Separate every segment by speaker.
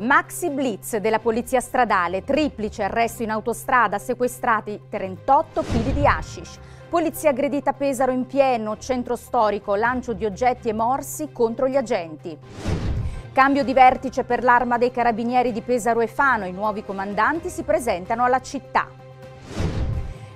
Speaker 1: Maxi Blitz della Polizia Stradale, triplice arresto in autostrada, sequestrati 38 kg di hashish. Polizia aggredita a Pesaro in pieno, centro storico, lancio di oggetti e morsi contro gli agenti. Cambio di vertice per l'arma dei carabinieri di Pesaro e Fano, i nuovi comandanti si presentano alla città.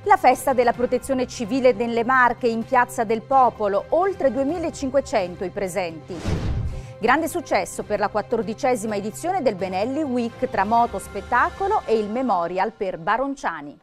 Speaker 1: La festa della protezione civile delle Marche in Piazza del Popolo, oltre 2500 i presenti. Grande successo per la quattordicesima edizione del Benelli Week tra moto, spettacolo e il Memorial per Baronciani.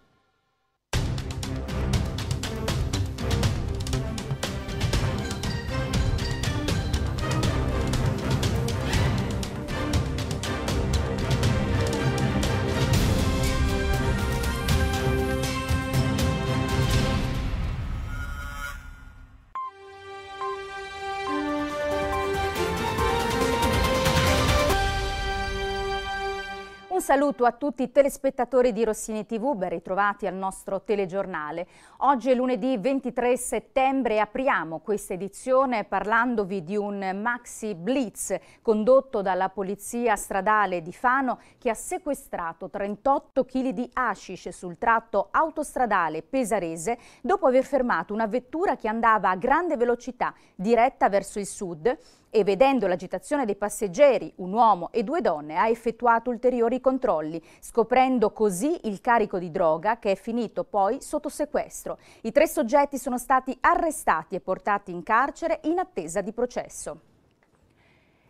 Speaker 1: saluto a tutti i telespettatori di Rossini TV, ben ritrovati al nostro telegiornale. Oggi è lunedì 23 settembre e apriamo questa edizione parlandovi di un maxi blitz condotto dalla Polizia Stradale di Fano che ha sequestrato 38 kg di hashish sul tratto autostradale pesarese dopo aver fermato una vettura che andava a grande velocità diretta verso il sud e vedendo l'agitazione dei passeggeri, un uomo e due donne, ha effettuato ulteriori controlli, scoprendo così il carico di droga che è finito poi sotto sequestro. I tre soggetti sono stati arrestati e portati in carcere in attesa di processo.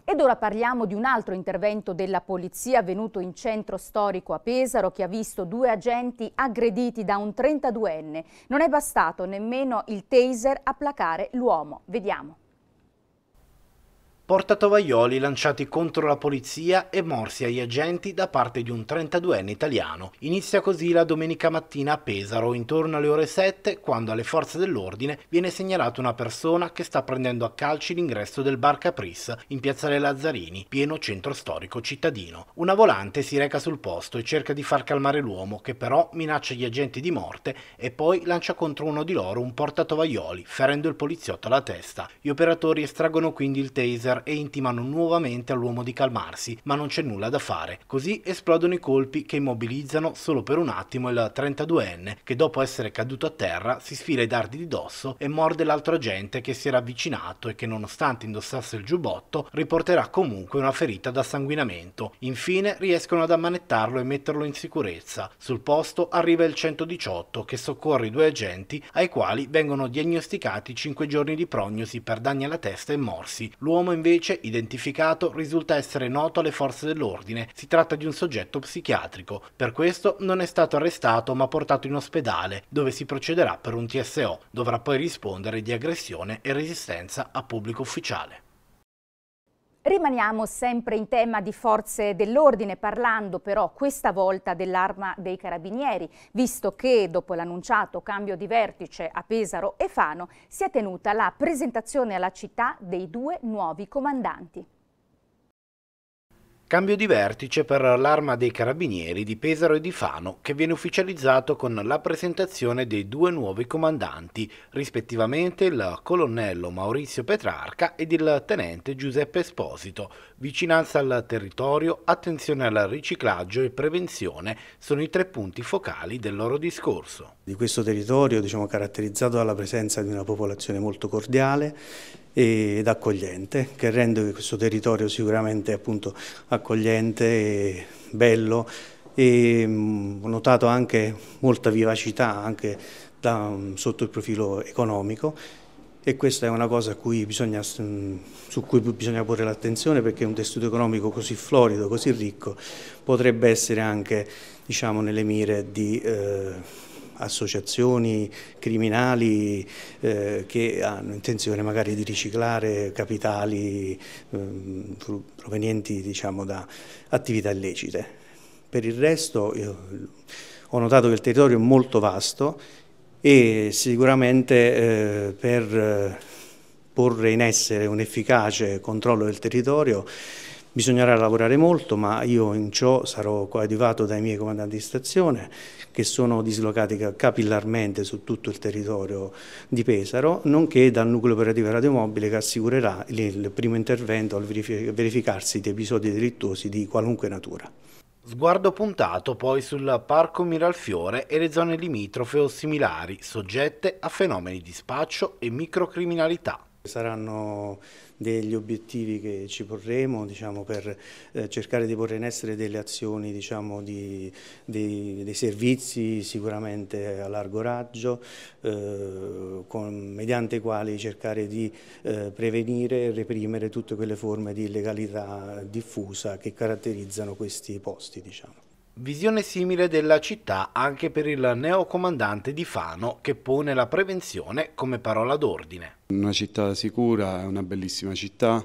Speaker 1: Ed ora parliamo di un altro intervento della polizia avvenuto in centro storico a Pesaro che ha visto due agenti aggrediti da un 32enne. Non è bastato nemmeno il taser a placare l'uomo. Vediamo
Speaker 2: portatovaglioli lanciati contro la polizia e morsi agli agenti da parte di un 32enne italiano. Inizia così la domenica mattina a Pesaro, intorno alle ore 7, quando alle forze dell'ordine viene segnalata una persona che sta prendendo a calci l'ingresso del bar Capris in piazzale Lazzarini, pieno centro storico cittadino. Una volante si reca sul posto e cerca di far calmare l'uomo, che però minaccia gli agenti di morte e poi lancia contro uno di loro un portatovaglioli, ferendo il poliziotto alla testa. Gli operatori estraggono quindi il taser e intimano nuovamente all'uomo di calmarsi, ma non c'è nulla da fare. Così esplodono i colpi che immobilizzano solo per un attimo il 32enne, che dopo essere caduto a terra si sfila i dardi di dosso e morde l'altro agente che si era avvicinato e che nonostante indossasse il giubbotto riporterà comunque una ferita da sanguinamento. Infine riescono ad ammanettarlo e metterlo in sicurezza. Sul posto arriva il 118 che soccorre i due agenti ai quali vengono diagnosticati 5 giorni di prognosi per danni alla testa e morsi. L'uomo è invece, identificato, risulta essere noto alle forze dell'ordine. Si tratta di un soggetto psichiatrico. Per questo non è stato arrestato ma portato in ospedale, dove si procederà per un TSO. Dovrà poi rispondere di aggressione e resistenza a pubblico ufficiale.
Speaker 1: Rimaniamo sempre in tema di forze dell'ordine, parlando però questa volta dell'arma dei carabinieri, visto che dopo l'annunciato cambio di vertice a Pesaro e Fano si è tenuta la presentazione alla città dei due nuovi comandanti.
Speaker 2: Cambio di vertice per l'arma dei carabinieri di Pesaro e di Fano che viene ufficializzato con la presentazione dei due nuovi comandanti, rispettivamente il colonnello Maurizio Petrarca ed il tenente Giuseppe Esposito. Vicinanza al territorio, attenzione al riciclaggio e prevenzione sono i tre punti focali del loro discorso.
Speaker 3: Di questo territorio diciamo, caratterizzato dalla presenza di una popolazione molto cordiale, ed accogliente, che rende questo territorio sicuramente appunto, accogliente, bello e ho notato anche molta vivacità anche da, sotto il profilo economico e questa è una cosa cui bisogna, su cui bisogna porre l'attenzione perché un tessuto economico così florido, così ricco potrebbe essere anche diciamo, nelle mire di... Eh, associazioni criminali eh, che hanno intenzione magari di riciclare capitali eh, provenienti diciamo, da attività illecite. Per il resto io, ho notato che il territorio è molto vasto e sicuramente eh, per porre in essere un efficace controllo del territorio Bisognerà lavorare molto, ma io in ciò sarò coadiuvato dai miei comandanti di stazione che sono dislocati capillarmente su tutto il territorio di Pesaro, nonché dal nucleo operativo radiomobile che assicurerà il primo intervento al verificarsi di episodi delittuosi di qualunque natura.
Speaker 2: Sguardo puntato poi sul Parco Miralfiore e le zone limitrofe o similari, soggette a fenomeni di spaccio e microcriminalità. Saranno degli obiettivi che ci
Speaker 3: porremo diciamo, per eh, cercare di porre in essere delle azioni, diciamo, di, di, dei servizi sicuramente a largo raggio, eh, con, mediante i quali cercare di eh, prevenire e reprimere tutte quelle forme di
Speaker 2: illegalità diffusa che caratterizzano questi posti. Diciamo. Visione simile della città anche per il neocomandante di Fano che pone la prevenzione come parola d'ordine.
Speaker 4: Una città sicura, è una bellissima città,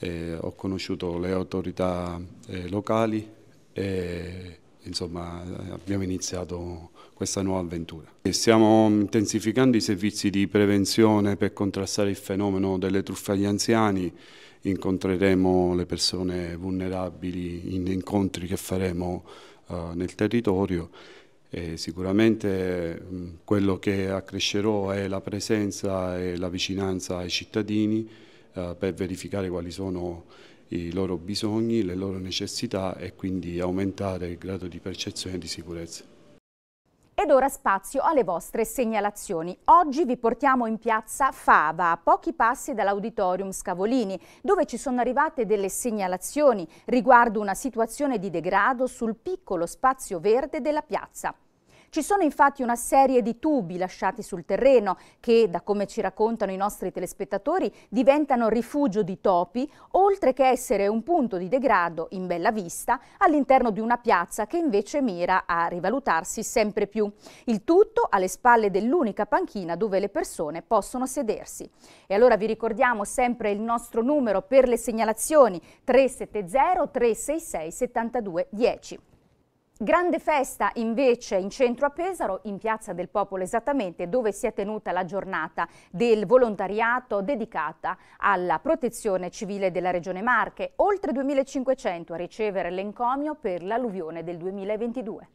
Speaker 4: eh, ho conosciuto le autorità eh, locali e insomma abbiamo iniziato questa nuova avventura. E stiamo intensificando i servizi di prevenzione per contrastare il fenomeno delle truffe agli anziani, incontreremo le persone vulnerabili in incontri che faremo eh, nel territorio e sicuramente mh, mm, quello che accrescerò è la presenza e la vicinanza ai cittadini eh, per verificare quali sono i loro bisogni, le loro necessità e quindi aumentare il grado di percezione di sicurezza.
Speaker 1: Ed ora spazio alle vostre segnalazioni. Oggi vi portiamo in piazza Fava, a pochi passi dall'auditorium Scavolini, dove ci sono arrivate delle segnalazioni riguardo una situazione di degrado sul piccolo spazio verde della piazza. Ci sono infatti una serie di tubi lasciati sul terreno che, da come ci raccontano i nostri telespettatori, diventano rifugio di topi, oltre che essere un punto di degrado in bella vista all'interno di una piazza che invece mira a rivalutarsi sempre più. Il tutto alle spalle dell'unica panchina dove le persone possono sedersi. E allora vi ricordiamo sempre il nostro numero per le segnalazioni 370 366 72 10. Grande festa invece in centro a Pesaro, in Piazza del Popolo esattamente, dove si è tenuta la giornata del volontariato dedicata alla protezione civile della Regione Marche, oltre 2500 a ricevere l'encomio per l'alluvione del 2022.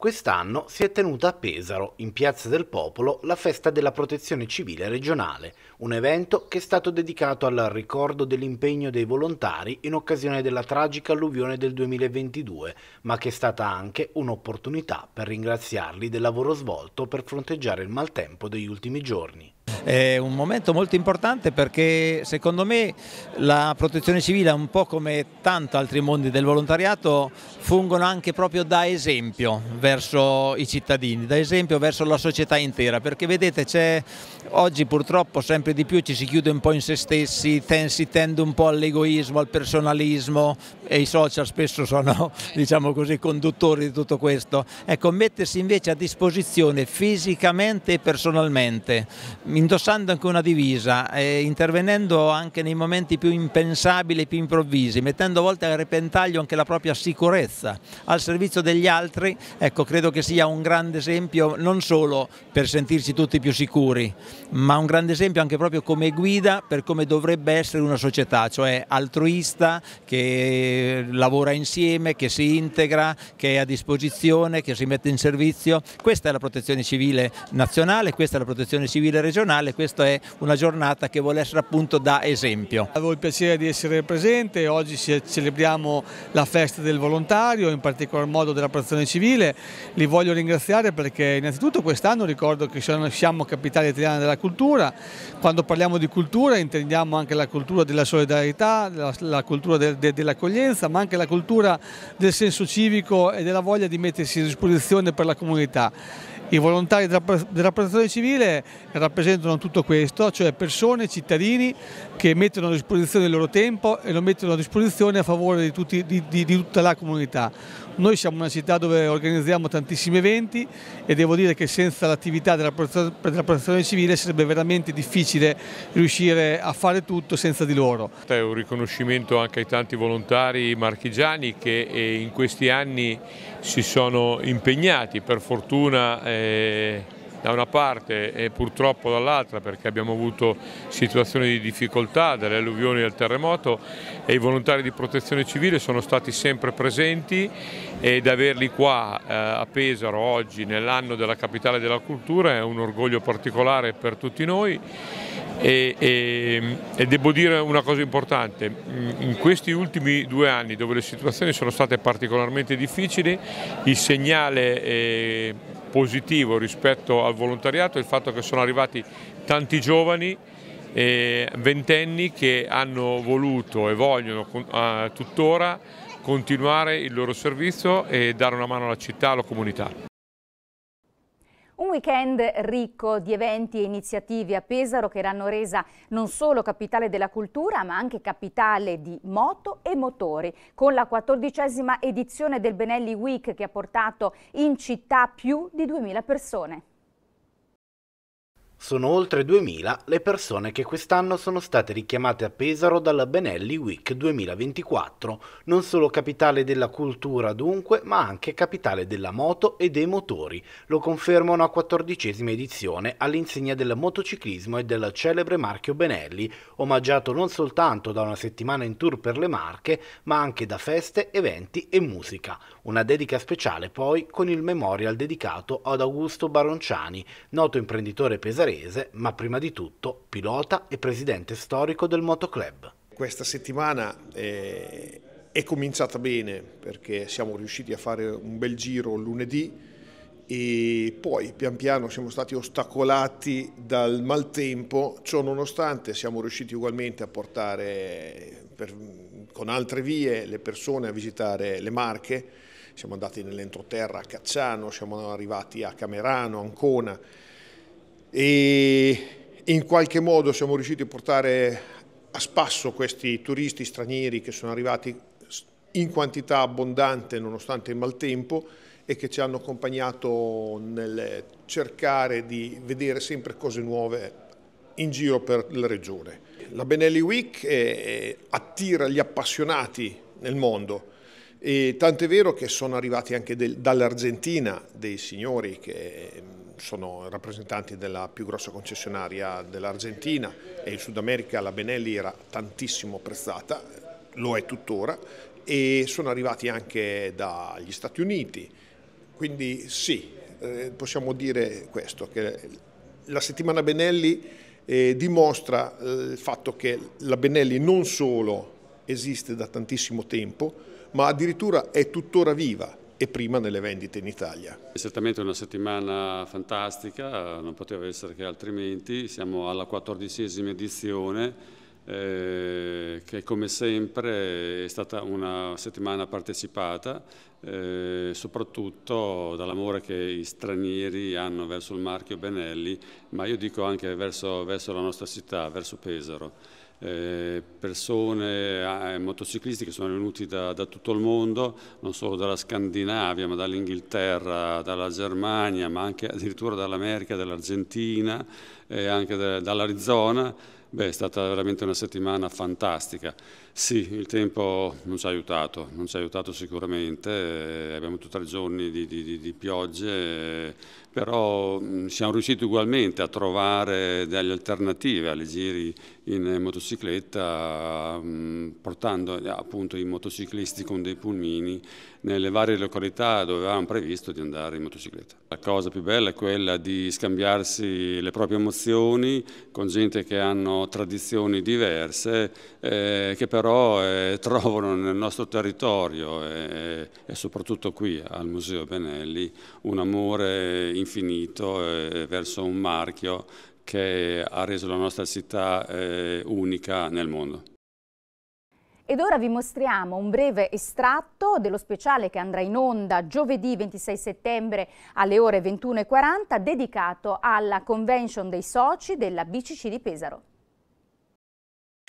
Speaker 2: Quest'anno si è tenuta a Pesaro, in Piazza del Popolo, la festa della protezione civile regionale, un evento che è stato dedicato al ricordo dell'impegno dei volontari in occasione della tragica alluvione del 2022, ma che è stata anche un'opportunità per ringraziarli del lavoro svolto per fronteggiare il maltempo degli ultimi giorni.
Speaker 5: È un momento molto importante perché secondo me la protezione civile, un po' come tanti altri mondi del volontariato, fungono anche proprio da esempio verso i cittadini, da esempio verso la società intera, perché vedete c'è Oggi purtroppo sempre di più ci si chiude un po' in se stessi, si tende un po' all'egoismo, al personalismo e i social spesso sono diciamo così, conduttori di tutto questo. Ecco, mettersi invece a disposizione fisicamente e personalmente, indossando anche una divisa, intervenendo anche nei momenti più impensabili e più improvvisi, mettendo a volte a repentaglio anche la propria sicurezza al servizio degli altri, ecco, credo che sia un grande esempio non solo per sentirci tutti più sicuri, ma un grande esempio anche proprio come guida per come dovrebbe essere una società, cioè altruista, che lavora insieme, che si integra, che è a disposizione, che si mette in servizio. Questa è la protezione civile nazionale, questa è la protezione civile regionale, questa è una giornata che vuole essere appunto da esempio.
Speaker 6: Avevo il piacere di essere presente, oggi celebriamo la festa del volontario, in particolar modo della protezione civile. Li voglio ringraziare perché innanzitutto quest'anno ricordo che siamo capitale italiana della cultura. Quando parliamo di cultura intendiamo anche la cultura della solidarietà, la, la cultura de, de, dell'accoglienza, ma anche la cultura del senso civico e della voglia di mettersi a disposizione per la comunità. I volontari della protezione civile rappresentano tutto questo, cioè persone, cittadini che mettono a disposizione il loro tempo e lo mettono a disposizione a favore di, tutti, di, di, di tutta la comunità noi siamo una città dove organizziamo tantissimi eventi e devo dire che senza l'attività della, della protezione civile sarebbe veramente difficile riuscire a fare tutto senza di
Speaker 7: loro. È un riconoscimento anche ai tanti volontari marchigiani che eh, in questi anni si sono impegnati, per fortuna eh da una parte e purtroppo dall'altra perché abbiamo avuto situazioni di difficoltà dalle alluvioni al terremoto e i volontari di protezione civile sono stati sempre presenti ed averli qua eh, a Pesaro oggi nell'anno della capitale della cultura è un orgoglio particolare per tutti noi e, e, e, devo dire una cosa importante, mm, in questi ultimi due anni dove le situazioni sono state particolarmente difficili, il segnale eh, positivo rispetto al volontariato è il fatto che sono arrivati tanti giovani ventenni che hanno voluto e vogliono tuttora continuare il loro servizio e dare una mano alla città, alla comunità.
Speaker 1: Un weekend ricco di eventi e iniziative a Pesaro che l'hanno resa non solo capitale della cultura ma anche capitale di moto e motori con la quattordicesima edizione del Benelli Week che ha portato in città più di 2000 persone.
Speaker 2: Sono oltre 2000 le persone che quest'anno sono state richiamate a Pesaro dalla Benelli Week 2024, non solo capitale della cultura dunque, ma anche capitale della moto e dei motori. Lo conferma una quattordicesima edizione all'insegna del motociclismo e del celebre marchio Benelli, omaggiato non soltanto da una settimana in tour per le Marche, ma anche da feste, eventi e musica. Una dedica speciale poi con il memorial dedicato ad Augusto Baronciani, noto imprenditore pesarese, ma prima di tutto pilota e presidente storico del motoclub. Questa settimana è, eh, è cominciata bene perché siamo riusciti
Speaker 8: a fare un bel giro lunedì e poi pian piano siamo stati ostacolati dal maltempo, ciò nonostante siamo riusciti ugualmente a portare per con altre vie le persone a visitare le Marche, siamo andati nell'entroterra a Cacciano, siamo arrivati a Camerano, Ancona e in qualche modo siamo riusciti a portare a spasso questi turisti stranieri che sono arrivati in quantità abbondante nonostante il maltempo e che ci hanno accompagnato nel cercare di vedere sempre cose nuove in giro per la regione. La Benelli Week eh, eh, attira gli appassionati nel mondo e tant'è vero che sono arrivati anche dall'Argentina dei signori che mm, sono rappresentanti della più grossa concessionaria dell'Argentina e in Sud America la Benelli era tantissimo apprezzata, lo è tuttora, e sono arrivati anche dagli Stati Uniti. Quindi sì, eh, possiamo dire questo, che la settimana Benelli eh, dimostra eh, il fatto che la Benelli non solo esiste da tantissimo tempo, ma addirittura è tuttora viva e prima nelle vendite in Italia.
Speaker 4: È certamente una settimana fantastica, non poteva essere che altrimenti, siamo alla quattordicesima edizione eh, che come sempre è stata una settimana partecipata eh, soprattutto dall'amore che i stranieri hanno verso il marchio Benelli, ma io dico anche verso, verso la nostra città, verso Pesaro. Eh, persone, eh, motociclisti che sono venuti da, da, tutto il mondo, non solo dalla Scandinavia, ma dall'Inghilterra, dalla Germania, ma anche addirittura dall'America, dall'Argentina e eh, anche dall'Arizona. Beh, è stata veramente una settimana fantastica. Sì, il tempo non ci ha aiutato, non ci ha aiutato sicuramente, eh, abbiamo avuto tre giorni di, di, di piogge, eh, però mm, siamo riusciti ugualmente a trovare delle alternative alle giri in motocicletta, mm, portando appunto i motociclisti con dei pulmini nelle varie località dove avevamo previsto di andare in motocicletta. La cosa più bella è quella di scambiarsi le proprie emozioni con gente che hanno tradizioni diverse, eh, che però eh, trovano nel nostro territorio e, eh, e, soprattutto qui al Museo Benelli un amore infinito eh, verso un marchio che ha reso la nostra città eh, unica nel mondo.
Speaker 1: Ed ora vi mostriamo un breve estratto dello speciale che andrà in onda giovedì 26 settembre alle ore 21.40 dedicato alla convention dei soci della BCC di Pesaro.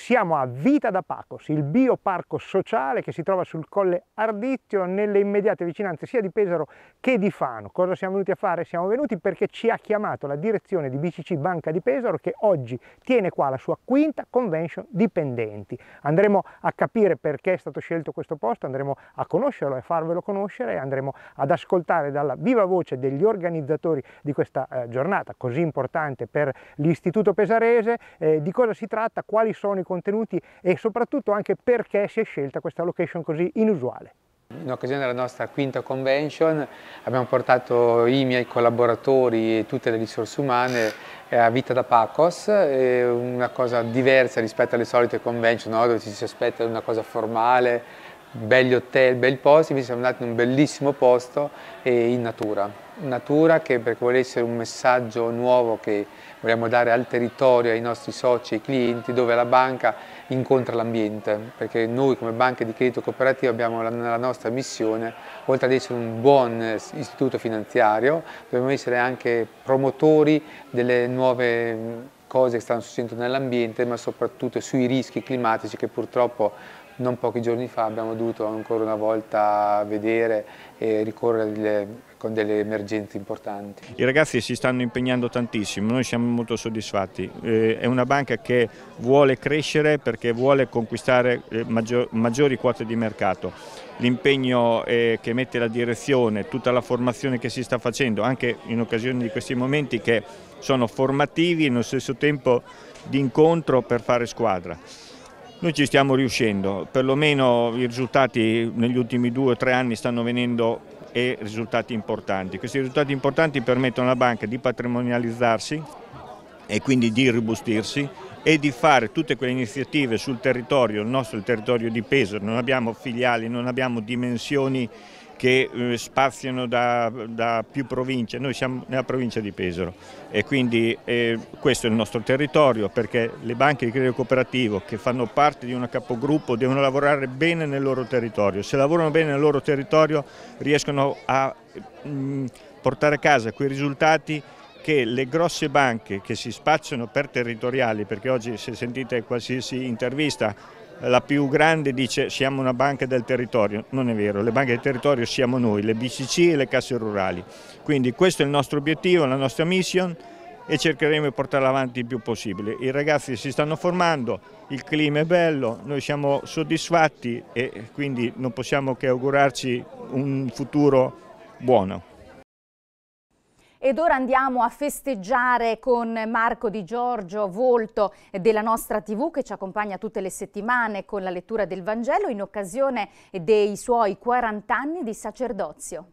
Speaker 9: Siamo a Vita da Pacos, il bioparco sociale che si trova sul colle Ardizio nelle immediate vicinanze sia di Pesaro che di Fano. Cosa siamo venuti a fare? Siamo venuti perché ci ha chiamato la direzione di BCC Banca di Pesaro che oggi tiene qua la sua quinta convention dipendenti. Andremo a capire perché è stato scelto questo posto, andremo a conoscerlo e farvelo conoscere andremo ad ascoltare dalla viva voce degli organizzatori di questa eh, giornata così importante per l'istituto pesarese eh, di cosa si tratta, quali sono i contenuti e soprattutto anche perché si è scelta questa location così inusuale.
Speaker 10: In occasione della nostra quinta convention abbiamo portato i miei collaboratori e tutte le risorse umane eh, a Vita da Pacos, una cosa diversa rispetto alle solite convention no? dove ci si aspetta una cosa formale, belli hotel, belli posti, invece siamo andati in un bellissimo posto in natura. Natura che perché vuole essere un messaggio nuovo che vogliamo dare al territorio, ai nostri soci, ai clienti, dove la banca incontra l'ambiente, perché noi come banca di credito cooperativo abbiamo la nostra missione, oltre ad essere un buon istituto finanziario, dobbiamo essere anche promotori delle nuove cose che stanno succedendo nell'ambiente, ma soprattutto sui rischi climatici che purtroppo non pochi giorni fa abbiamo dovuto ancora una volta vedere e ricorrere delle, con delle emergenze importanti.
Speaker 9: I ragazzi si stanno impegnando tantissimo, noi siamo molto soddisfatti. Eh, è una banca che vuole crescere perché vuole conquistare eh, maggior, maggiori quote di mercato. L'impegno eh, che mette la direzione, tutta la formazione che si sta facendo, anche in occasione di questi momenti che sono formativi e nello stesso tempo di incontro per fare squadra. Noi ci stiamo riuscendo, perlomeno i risultati negli ultimi due o tre anni stanno venendo e risultati importanti. Questi risultati importanti permettono alla banca di patrimonializzarsi e quindi di robustirsi e di fare tutte quelle iniziative sul territorio, il nostro territorio di peso, non abbiamo filiali, non abbiamo dimensioni che eh, spaziano da, da, più province, noi siamo nella provincia di Pesaro e quindi eh, questo è il nostro territorio perché le banche di credito cooperativo che fanno parte di un capogruppo devono lavorare bene nel loro territorio, se lavorano bene nel loro territorio riescono a mh, mm, portare a casa quei risultati che le grosse banche che si spaziano per territoriali, perché oggi se sentite qualsiasi intervista la più grande dice siamo una banca del territorio, non è vero, le banche del territorio siamo noi, le BCC e le casse rurali, quindi questo è il nostro obiettivo, la nostra mission e cercheremo di portarla avanti il più possibile. I ragazzi si stanno formando, il clima è bello, noi siamo soddisfatti e quindi non possiamo che augurarci un futuro buono.
Speaker 1: Ed ora andiamo a festeggiare con Marco Di Giorgio, volto della nostra TV che ci accompagna tutte le settimane con la lettura del Vangelo in occasione dei suoi 40 anni di sacerdozio.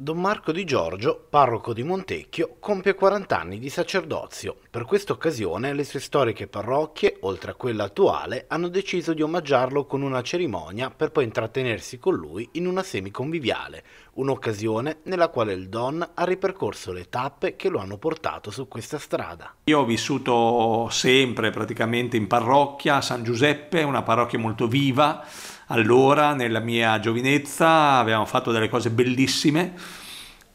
Speaker 2: Don Marco Di Giorgio, parroco di Montecchio, compie 40 anni di sacerdozio. Per questa occasione le sue storiche parrocchie, oltre a quella attuale, hanno deciso di omaggiarlo con una cerimonia per poi intrattenersi con lui in una semiconviviale, un'occasione nella quale il Don ha ripercorso le tappe che lo hanno portato su questa strada.
Speaker 6: Io ho vissuto sempre praticamente in parrocchia, San Giuseppe, una parrocchia molto viva, allora nella mia giovinezza avevamo fatto delle cose bellissime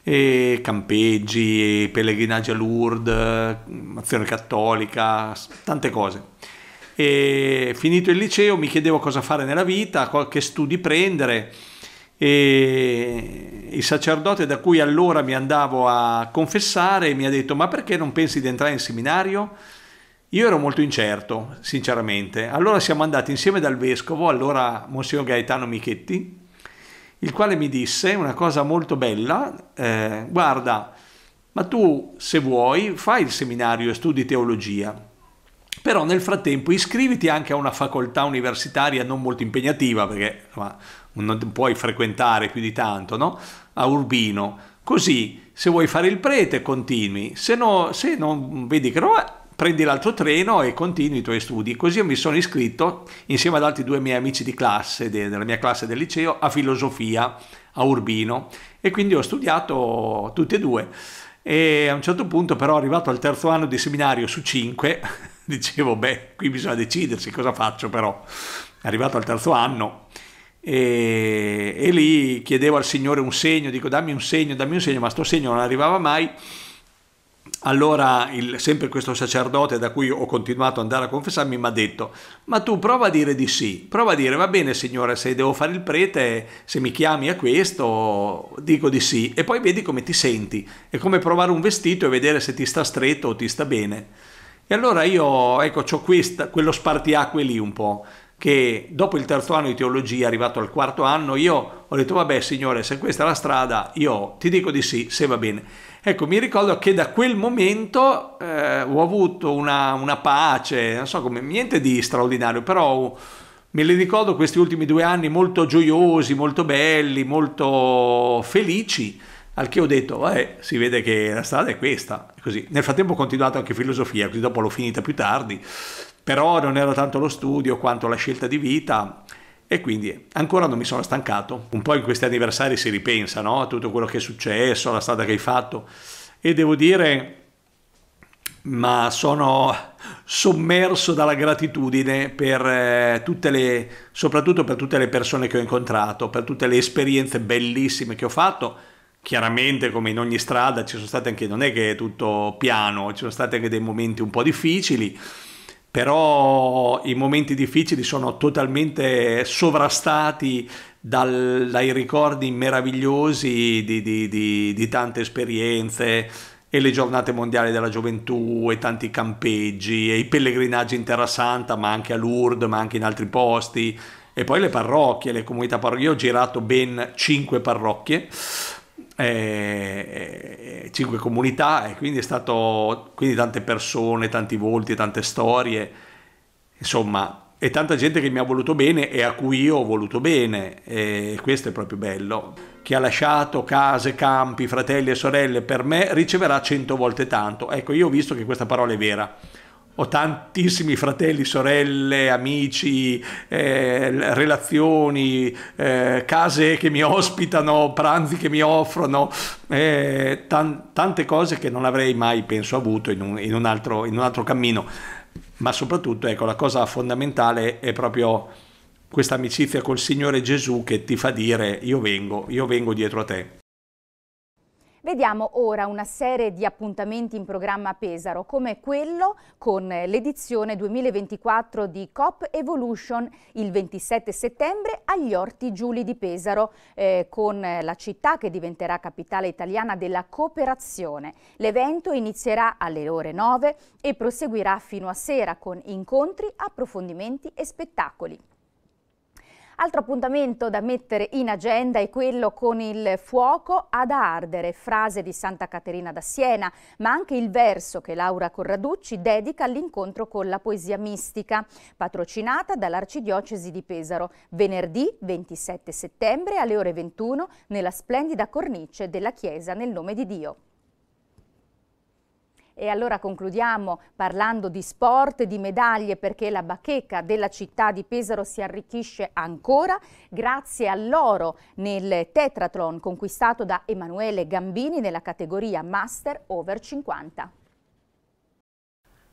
Speaker 6: e campeggi, pellegrinaggi a Lourdes, azione cattolica, tante cose. E finito il liceo mi chiedevo cosa fare nella vita, che studi prendere e il sacerdote da cui allora mi andavo a confessare mi ha detto ma perché non pensi di entrare in seminario? Io ero molto incerto, sinceramente. Allora siamo andati insieme dal vescovo, allora Monsignor Gaetano Michetti, il quale mi disse una cosa molto bella, eh, guarda, ma tu se vuoi fai il seminario e studi teologia, però nel frattempo iscriviti anche a una facoltà universitaria non molto impegnativa, perché ma, non puoi frequentare più di tanto, no? A Urbino. Così, se vuoi fare il prete, continui, se, no, se non vedi che roba prendi l'altro treno e continui i tuoi studi. Così io mi sono iscritto, insieme ad altri due miei amici di classe, della mia classe del liceo, a filosofia a Urbino e quindi ho studiato tutti e due. E a un certo punto però arrivato al terzo anno di seminario su cinque, dicevo, beh, qui bisogna decidersi cosa faccio però. Arrivato al terzo anno e, e lì chiedevo al Signore un segno, dico dammi un segno, dammi un segno, ma sto segno non arrivava mai. Allora, il, sempre questo sacerdote da cui ho continuato ad andare a confessarmi mi ha detto, ma tu prova a dire di sì, prova a dire, va bene signore, se devo fare il prete, se mi chiami a questo, dico di sì, e poi vedi come ti senti, è come provare un vestito e vedere se ti sta stretto o ti sta bene. E allora io, ecco, ho questa, quello spartiacque lì un po', che dopo il terzo anno di teologia, arrivato al quarto anno, io ho detto, vabbè signore, se questa è la strada, io ti dico di sì, se va bene Ecco, mi ricordo che da quel momento eh, ho avuto una, una, pace, non so come, niente di straordinario, però me li ricordo questi ultimi due anni molto gioiosi, molto belli, molto felici, al che ho detto, vabbè, eh, si vede che la strada è questa. Così. Nel frattempo ho continuato anche filosofia, così dopo l'ho finita più tardi, però non era tanto lo studio quanto la scelta di vita e quindi ancora non mi sono stancato. Un po' in questi anniversari si ripensa no? a tutto quello che è successo, alla strada che hai fatto. E devo dire, ma sono sommerso dalla gratitudine per eh, tutte le, soprattutto per tutte le persone che ho incontrato, per tutte le esperienze bellissime che ho fatto. Chiaramente, come in ogni strada, ci sono state anche, non è che è tutto piano, ci sono stati anche dei momenti un po' difficili però i momenti difficili sono totalmente sovrastati dal, dai ricordi meravigliosi di, di, di, di tante esperienze e le giornate mondiali della gioventù e tanti campeggi e i pellegrinaggi in Terra Santa, ma anche a Lourdes, ma anche in altri posti. E poi le parrocchie, le comunità parrocchie. Io ho girato ben cinque parrocchie eh, eh, cinque comunità e quindi è stato quindi tante persone, tanti volti, tante storie, insomma, e tanta gente che mi ha voluto bene e a cui io ho voluto bene e questo è proprio bello. Chi ha lasciato case, campi, fratelli e sorelle per me riceverà cento volte tanto. Ecco, io ho visto che questa parola è vera ho tantissimi fratelli, sorelle, amici, eh, relazioni, eh, case che mi ospitano, pranzi che mi offrono, eh, tan- tante cose che non avrei mai, penso, avuto in un, in un, altro, in un altro cammino. Ma soprattutto, ecco, la cosa fondamentale è proprio questa amicizia col Signore Gesù che ti fa dire io vengo, io vengo dietro a te.
Speaker 1: Vediamo ora una serie di appuntamenti in programma a Pesaro, come quello con l'edizione 2024 di COP Evolution il 27 settembre agli Orti Giuli di Pesaro, eh, con la città che diventerà capitale italiana della cooperazione. L'evento inizierà alle ore 9 e proseguirà fino a sera con incontri, approfondimenti e spettacoli. Altro appuntamento da mettere in agenda è quello con il fuoco ad ardere, frase di Santa Caterina da Siena, ma anche il verso che Laura Corraducci dedica all'incontro con la poesia mistica, patrocinata dall'Arcidiocesi di Pesaro, venerdì 27 settembre alle ore 21 nella splendida cornice della Chiesa nel nome di Dio. E allora concludiamo parlando di sport, e di medaglie, perché la bacheca della città di Pesaro si arricchisce ancora grazie all'oro nel tetrathlon conquistato da Emanuele Gambini nella categoria Master Over 50.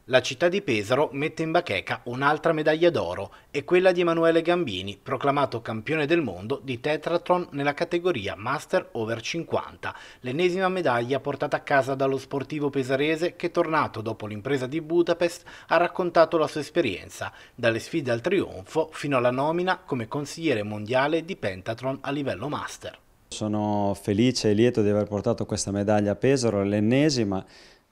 Speaker 2: La città di Pesaro mette in bacheca un'altra medaglia d'oro e quella di Emanuele Gambini, proclamato campione del mondo di tetratron nella categoria Master Over 50, l'ennesima medaglia portata a casa dallo sportivo pesarese che tornato dopo l'impresa di Budapest ha raccontato la sua esperienza, dalle sfide al trionfo fino alla nomina come consigliere mondiale di pentatron a livello master.
Speaker 11: Sono felice e lieto di aver portato questa medaglia a Pesaro, l'ennesima,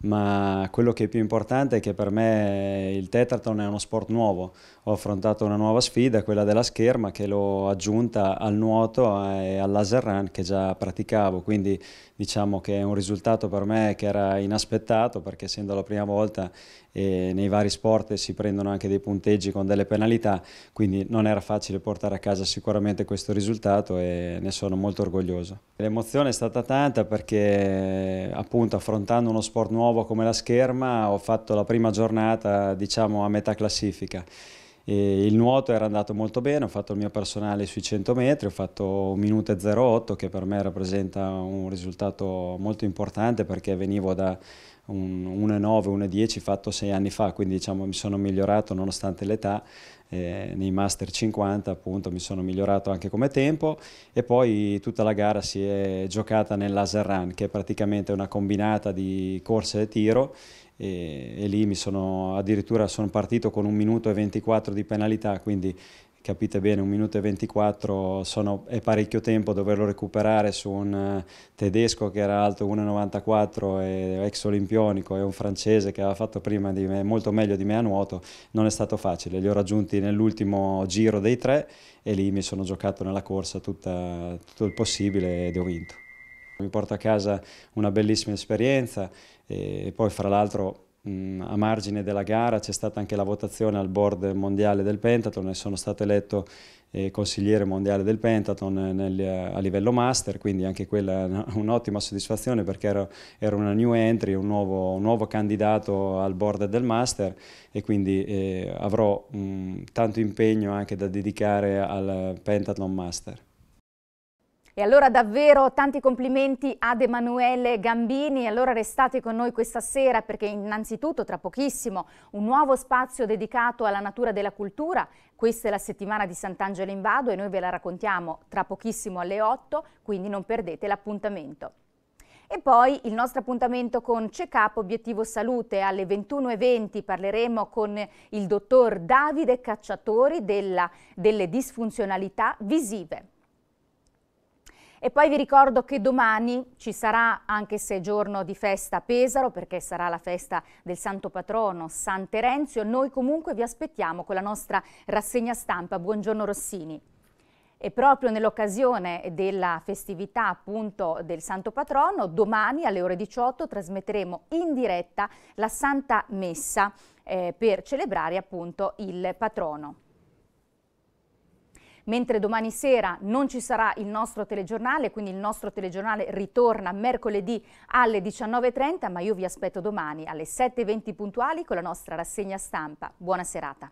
Speaker 11: ma quello che è più importante è che per me il tetraton è uno sport nuovo. Ho affrontato una nuova sfida, quella della scherma, che l'ho aggiunta al nuoto e al laser run che già praticavo, quindi diciamo che è un risultato per me che era inaspettato perché essendo la prima volta e nei vari sport si prendono anche dei punteggi con delle penalità, quindi non era facile portare a casa sicuramente questo risultato e ne sono molto orgoglioso. L'emozione è stata tanta perché appunto affrontando uno sport nuovo come la scherma ho fatto la prima giornata diciamo a metà classifica. E il nuoto era andato molto bene, ho fatto il mio personale sui 100 metri, ho fatto 1 minuto e 08 che per me rappresenta un risultato molto importante perché venivo da un 1,9, 1,10 fatto sei anni fa, quindi diciamo mi sono migliorato nonostante l'età, eh, nei Master 50 appunto mi sono migliorato anche come tempo e poi tutta la gara si è giocata nel laser Run che è praticamente una combinata di corse e tiro e, e lì mi sono addirittura sono partito con un minuto e 24 di penalità, quindi capite bene, un minuto e 24 sono, è parecchio tempo doverlo recuperare su un eh, tedesco che era alto 1,94 e ex olimpionico e un francese che aveva fatto prima di me, molto meglio di me a nuoto, non è stato facile. Li ho raggiunti nell'ultimo giro dei tre e lì mi sono giocato nella corsa tutta, tutto il possibile ed ho vinto. Mi porto a casa una bellissima esperienza e poi fra l'altro a margine della gara c'è stata anche la votazione al board mondiale del Pentathlon e sono stato eletto eh, consigliere mondiale del Pentathlon eh, eh, a livello master, quindi anche quella è un'ottima soddisfazione perché ero, una new entry, un nuovo, un nuovo, candidato al board del master e quindi avrò tanto impegno anche da dedicare al Pentathlon master.
Speaker 1: E allora davvero tanti complimenti ad Emanuele Gambini, allora restate con noi questa sera perché innanzitutto tra pochissimo un nuovo spazio dedicato alla natura della cultura, questa è la settimana di Sant'Angelo in Vado e noi ve la raccontiamo tra pochissimo alle 8, quindi non perdete l'appuntamento. E poi il nostro appuntamento con Check-up Obiettivo Salute. Alle 21.20 parleremo con il dottor Davide Cacciatori della, delle disfunzionalità visive. E poi vi ricordo che domani ci sarà, anche se giorno di festa a Pesaro, perché sarà la festa del Santo Patrono, San Terenzio, noi comunque vi aspettiamo con la nostra rassegna stampa. Buongiorno Rossini. E proprio nell'occasione della festività appunto del Santo Patrono, domani alle ore 18 trasmetteremo in diretta la Santa Messa eh, per celebrare appunto il patrono mentre domani sera non ci sarà il nostro telegiornale, quindi il nostro telegiornale ritorna mercoledì alle 19.30, ma io vi aspetto domani alle 7.20 puntuali con la nostra rassegna stampa. Buona serata.